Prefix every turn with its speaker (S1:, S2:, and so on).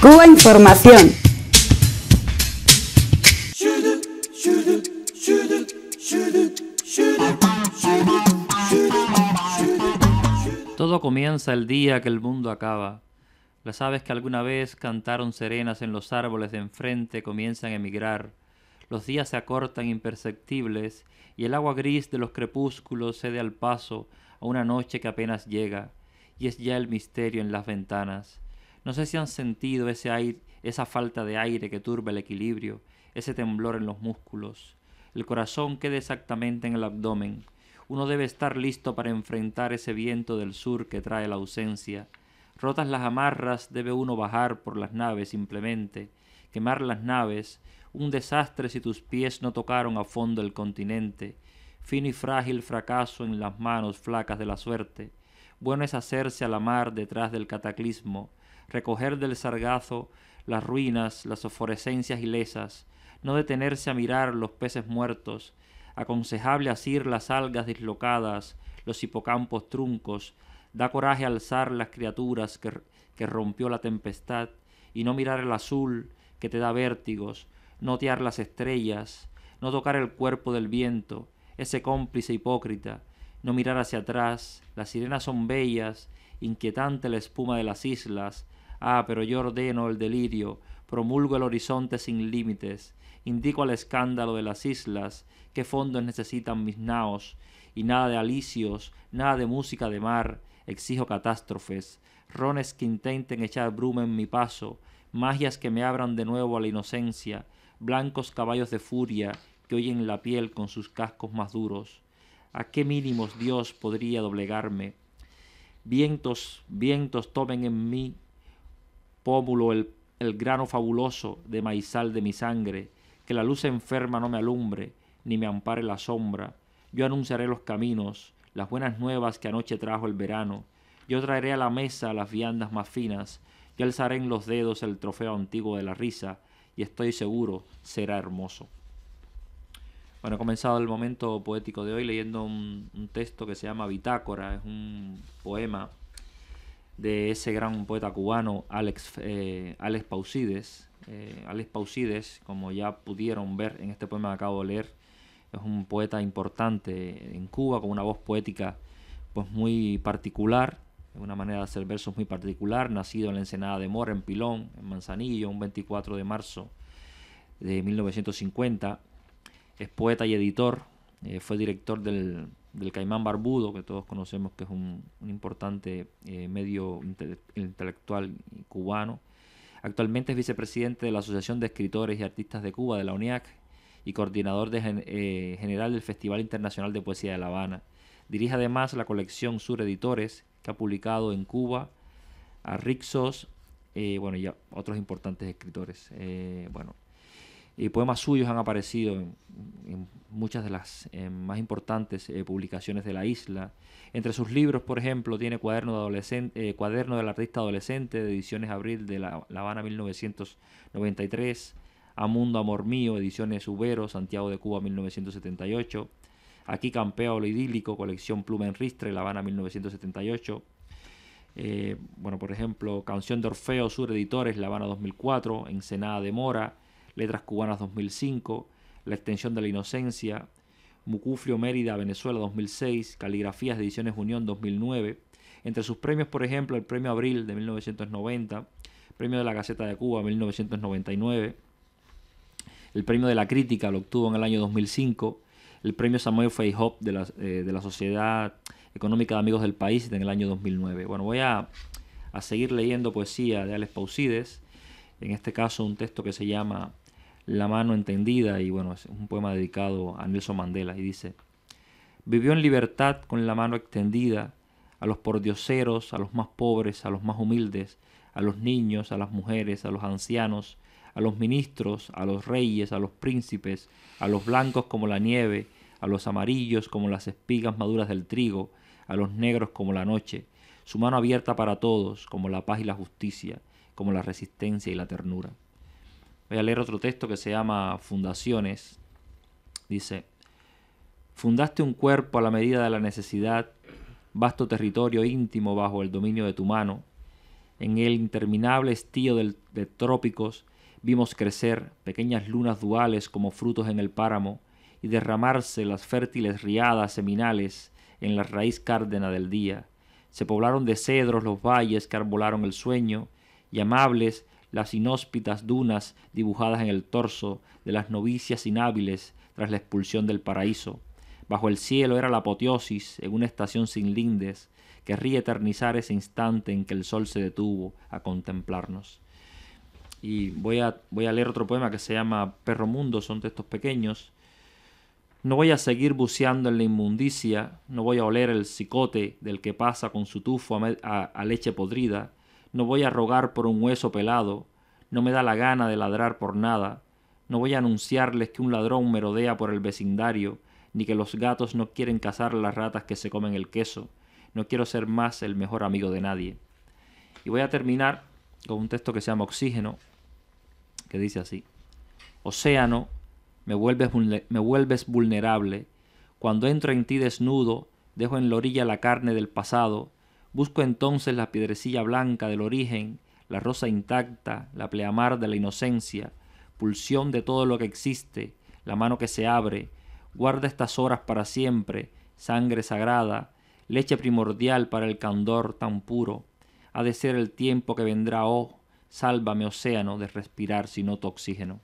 S1: Cuba Información. Todo comienza el día que el mundo acaba. Las aves que alguna vez cantaron serenas en los árboles de enfrente comienzan a emigrar. Los días se acortan imperceptibles y el agua gris de los crepúsculos cede al paso a una noche que apenas llega y es ya el misterio en las ventanas. No sé si han sentido ese esa falta de aire que turba el equilibrio, ese temblor en los músculos. El corazón queda exactamente en el abdomen. Uno debe estar listo para enfrentar ese viento del sur que trae la ausencia. Rotas las amarras, debe uno bajar por las naves simplemente, quemar las naves, un desastre si tus pies no tocaron a fondo el continente, fino y frágil fracaso en las manos flacas de la suerte. Bueno es hacerse a la mar detrás del cataclismo, recoger del sargazo las ruinas, las oforescencias ilesas, no detenerse a mirar los peces muertos, aconsejable asir las algas dislocadas, los hipocampos truncos, da coraje alzar las criaturas que, que rompió la tempestad, y no mirar el azul que te da vértigos, no tear las estrellas, no tocar el cuerpo del viento, ese cómplice hipócrita, no mirar hacia atrás, las sirenas son bellas, inquietante la espuma de las islas, Ah, pero yo ordeno el delirio, promulgo el horizonte sin límites, indico al escándalo de las islas qué fondos necesitan mis naos, y nada de alicios, nada de música de mar, exijo catástrofes, rones que intenten echar bruma en mi paso, magias que me abran de nuevo a la inocencia, blancos caballos de furia que oyen la piel con sus cascos más duros. ¿A qué mínimos Dios podría doblegarme? Vientos, vientos tomen en mí pómulo el, grano fabuloso de maizal de mi sangre, que la luz enferma no me alumbre, ni me ampare la sombra. Yo anunciaré los caminos, las buenas nuevas que anoche trajo el verano. Yo traeré a la mesa las viandas más finas, yo alzaré en los dedos el trofeo antiguo de la risa, y estoy seguro será hermoso. Bueno, he comenzado el momento poético de hoy leyendo un, un texto que se llama Bitácora, es un poema de ese gran poeta cubano Alex, eh, Alex Pausides. Eh, Alex Pausides, como ya pudieron ver en este poema que acabo de leer, es un poeta importante en Cuba con una voz poética pues muy particular, una manera de hacer versos muy particular, nacido en la Ensenada de Mora, en Pilón, en Manzanillo, un 24 de marzo de 1950. Es poeta y editor, eh, fue director del del caimán barbudo, que todos conocemos que es un, importante eh, medio intelectual cubano. Actualmente es vicepresidente de la Asociación de Escritores y Artistas de Cuba, de la UNIAC, y coordinador eh, general del Festival Internacional de Poesía de La Habana. Dirige además la colección Sur Editores, que ha publicado en Cuba a Rixos, eh, bueno, y otros importantes escritores. bueno, y poemas suyos han aparecido en, muchas de las eh, más importantes eh, publicaciones de la isla. Entre sus libros, por ejemplo, tiene Cuaderno, de adolescente, eh, Cuaderno del Artista Adolescente de Ediciones Abril de La, Habana 1993, A Mundo Amor Mío, Ediciones Ubero, Santiago de Cuba 1978, Aquí Campeo lo Idílico, Colección Pluma en Ristre, La Habana 1978. bueno, por ejemplo, Canción de Orfeo, Sur Editores, La Habana 2004, Ensenada de Mora, Letras Cubanas 2005, La Extensión de la Inocencia, Mucufrio Mérida, Venezuela 2006, Caligrafías Ediciones Unión 2009. Entre sus premios, por ejemplo, el Premio Abril de 1990, Premio de la Gaceta de Cuba 1999, el Premio de la Crítica lo obtuvo en el año 2005, el Premio Samuel Feijó eh, de, la, Sociedad Económica de Amigos del País en el año 2009. Bueno, voy a, a seguir leyendo poesía de Alex Pausides, en este caso un texto que se llama la mano entendida, y bueno, es un poema dedicado a Nelson Mandela, y dice, vivió en libertad con la mano extendida a los pordioseros, a los más pobres, a los más humildes, a los niños, a las mujeres, a los ancianos, a los ministros, a los reyes, a los príncipes, a los blancos como la nieve, a los amarillos como las espigas maduras del trigo, a los negros como la noche, su mano abierta para todos, como la paz y la justicia, como la resistencia y la ternura. Voy a leer otro texto que se llama Fundaciones. Dice, fundaste un cuerpo a la medida de la necesidad, vasto territorio íntimo bajo el dominio de tu mano. En el interminable estío de trópicos vimos crecer pequeñas lunas duales como frutos en el páramo y derramarse las fértiles riadas seminales en la raíz cárdena del día. Se poblaron de cedros los valles que arbolaron el sueño y amables las inhóspitas dunas dibujadas en el torso de las novicias inhábiles tras la expulsión del paraíso. Bajo el cielo era la apoteosis en una estación sin lindes. Querría eternizar ese instante en que el sol se detuvo a contemplarnos. Y voy a, voy a leer otro poema que se llama Perro Mundo, son textos pequeños. No voy a seguir buceando en la inmundicia, no voy a oler el cicote del que pasa con su tufo a leche podrida, no voy a rogar por un hueso pelado, no me da la gana de ladrar por nada, no voy a anunciarles que un ladrón merodea por el vecindario, ni que los gatos no quieren cazar las ratas que se comen el queso. No quiero ser más el mejor amigo de nadie. Y voy a terminar con un texto que se llama Oxígeno, que dice así. Océano, me vuelves, me vuelves vulnerable. Cuando entro en ti desnudo, dejo en la orilla la carne del pasado Busco entonces la piedrecilla blanca del origen, la rosa intacta, la pleamar de la inocencia, pulsión de todo lo que existe, la mano que se abre, guarda estas horas para siempre, sangre sagrada, leche primordial para el candor tan puro. Ha de ser el tiempo que vendrá, oh, sálvame océano de respirar no otro oxígeno.